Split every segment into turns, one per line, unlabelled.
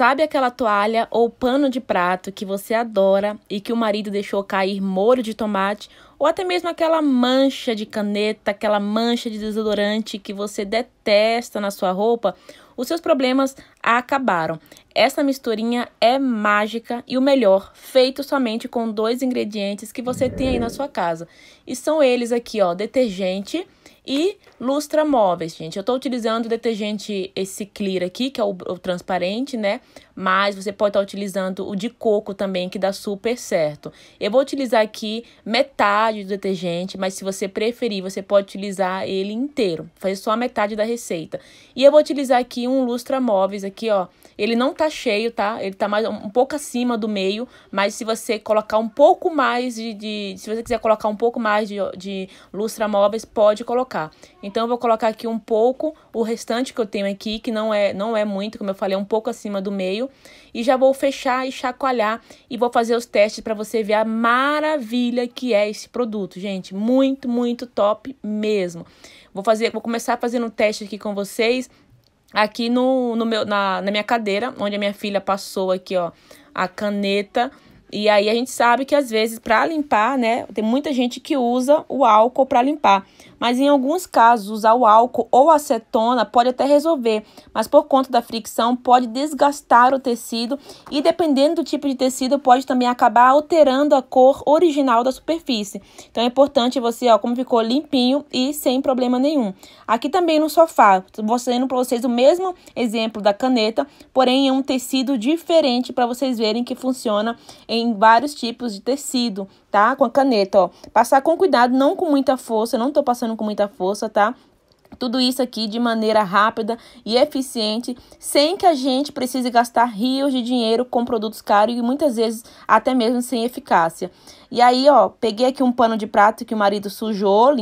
Sabe aquela toalha ou pano de prato que você adora e que o marido deixou cair molho de tomate? Ou até mesmo aquela mancha de caneta, aquela mancha de desodorante que você detesta na sua roupa? Os seus problemas acabaram. Essa misturinha é mágica e o melhor, feito somente com dois ingredientes que você tem aí na sua casa. E são eles aqui, ó, detergente e lustra móveis, gente. Eu tô utilizando o detergente esse clear aqui, que é o, o transparente, né? Mas você pode estar tá utilizando o de coco também, que dá super certo. Eu vou utilizar aqui metade do detergente, mas se você preferir, você pode utilizar ele inteiro. Fazer só a metade da receita. E eu vou utilizar aqui um lustra móveis aqui aqui, ó, ele não tá cheio, tá? Ele tá mais, um pouco acima do meio, mas se você colocar um pouco mais de... de se você quiser colocar um pouco mais de, de lustra móveis, pode colocar. Então, eu vou colocar aqui um pouco, o restante que eu tenho aqui, que não é, não é muito, como eu falei, é um pouco acima do meio. E já vou fechar e chacoalhar e vou fazer os testes para você ver a maravilha que é esse produto, gente. Muito, muito top mesmo. Vou fazer, vou começar fazendo um teste aqui com vocês aqui no, no meu, na, na minha cadeira, onde a minha filha passou aqui, ó, a caneta e aí a gente sabe que às vezes para limpar, né, tem muita gente que usa o álcool para limpar. Mas em alguns casos, usar o álcool ou acetona pode até resolver, mas por conta da fricção pode desgastar o tecido e dependendo do tipo de tecido pode também acabar alterando a cor original da superfície. Então é importante você, ó, como ficou limpinho e sem problema nenhum. Aqui também no sofá, mostrando para vocês o mesmo exemplo da caneta, porém em é um tecido diferente para vocês verem que funciona em em vários tipos de tecido, tá? Com a caneta, ó. Passar com cuidado, não com muita força, não tô passando com muita força, tá? Tudo isso aqui de maneira rápida e eficiente, sem que a gente precise gastar rios de dinheiro com produtos caros e muitas vezes até mesmo sem eficácia. E aí, ó, peguei aqui um pano de prato que o marido sujou,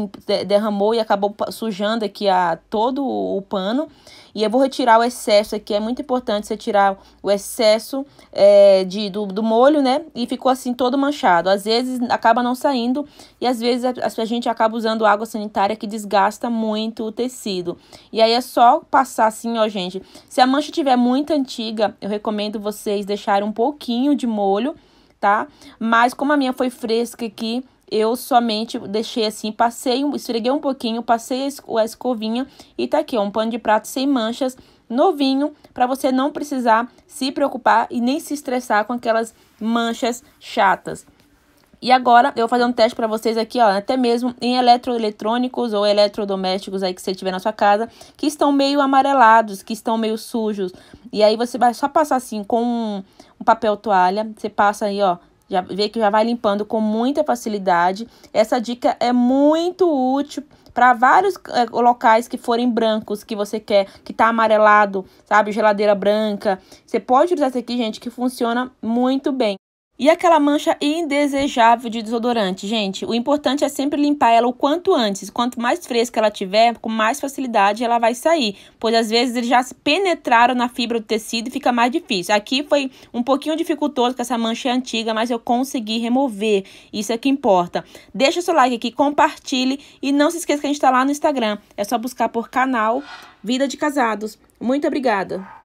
derramou e acabou sujando aqui a, todo o pano. E eu vou retirar o excesso aqui, é muito importante você tirar o excesso é, de, do, do molho, né? E ficou assim todo manchado. Às vezes acaba não saindo e às vezes a, a gente acaba usando água sanitária que desgasta muito o tecido. E aí é só passar assim, ó, gente. Se a mancha tiver muito antiga, eu recomendo vocês deixarem um pouquinho de molho tá? Mas como a minha foi fresca aqui, eu somente deixei assim, passei, esfreguei um pouquinho, passei a escovinha e tá aqui, ó, um pano de prato sem manchas, novinho, para você não precisar se preocupar e nem se estressar com aquelas manchas chatas. E agora eu vou fazer um teste para vocês aqui, ó, até mesmo em eletroeletrônicos ou eletrodomésticos aí que você tiver na sua casa, que estão meio amarelados, que estão meio sujos. E aí você vai só passar assim com um, papel toalha, você passa aí, ó, já vê que já vai limpando com muita facilidade. Essa dica é muito útil para vários é, locais que forem brancos que você quer, que tá amarelado, sabe, geladeira branca. Você pode usar essa aqui, gente, que funciona muito bem. E aquela mancha indesejável de desodorante, gente, o importante é sempre limpar ela o quanto antes. Quanto mais fresca ela tiver, com mais facilidade ela vai sair, pois às vezes eles já penetraram na fibra do tecido e fica mais difícil. Aqui foi um pouquinho dificultoso, porque essa mancha é antiga, mas eu consegui remover. Isso é que importa. Deixa seu like aqui, compartilhe e não se esqueça que a gente está lá no Instagram. É só buscar por canal Vida de Casados. Muito obrigada.